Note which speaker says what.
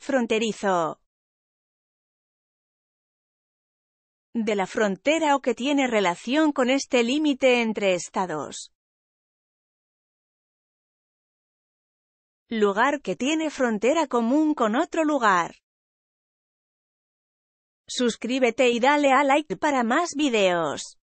Speaker 1: Fronterizo. De la frontera o que tiene relación con este límite entre estados. Lugar que tiene frontera común con otro lugar. Suscríbete y dale a like para más videos.